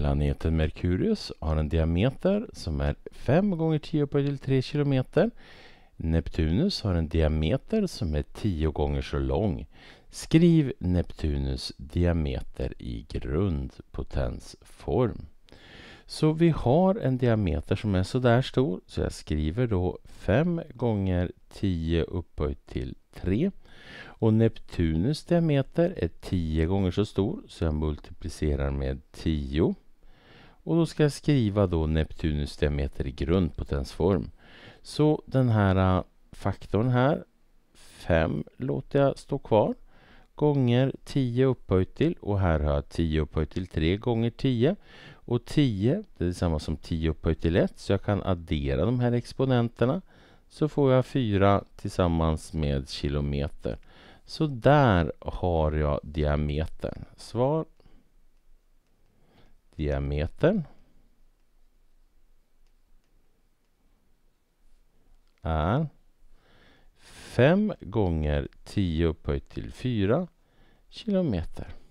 Planeten Merkurius har en diameter som är 5 gånger 10 upphöjt till 3 km. Neptunus har en diameter som är 10 gånger så lång. Skriv Neptunus diameter i grundpotensform. Så vi har en diameter som är sådär stor, så jag skriver då 5 gånger 10 upphöjt till 3. Och Neptunus diameter är 10 gånger så stor, så jag multiplicerar med 10. Och då ska jag skriva då Neptunus diameter i grundpotensform. Så den här äh, faktorn här, 5 låter jag stå kvar, gånger 10 upphöjt till och här har jag 10 upphöjt till 3 gånger 10 och 10 det är samma som 10 upphöjt till 1 så jag kan addera de här exponenterna så får jag 4 tillsammans med kilometer. Så där har jag diametern. Svar diametern är 5 gånger 10 upphöjt till 4 kilometer.